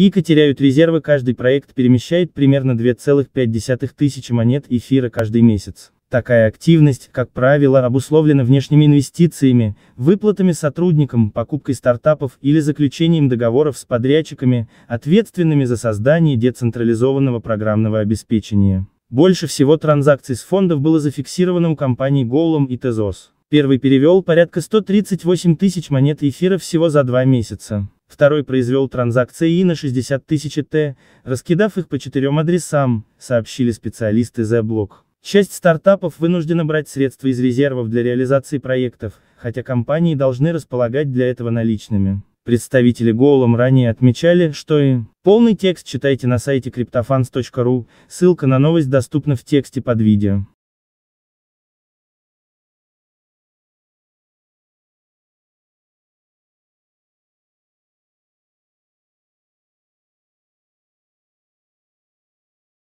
ИКО теряют резервы каждый проект перемещает примерно 2,5 тысячи монет эфира каждый месяц. Такая активность, как правило, обусловлена внешними инвестициями, выплатами сотрудникам, покупкой стартапов или заключением договоров с подрядчиками, ответственными за создание децентрализованного программного обеспечения. Больше всего транзакций с фондов было зафиксировано у компаний Голом и Тезос. Первый перевел порядка 138 тысяч монет эфира всего за два месяца. Второй произвел транзакции и на 60 тысяч Т, раскидав их по четырем адресам, сообщили специалисты ZBlock. Часть стартапов вынуждена брать средства из резервов для реализации проектов, хотя компании должны располагать для этого наличными. Представители Голом ранее отмечали, что и полный текст читайте на сайте cryptofans.ru, ссылка на новость доступна в тексте под видео.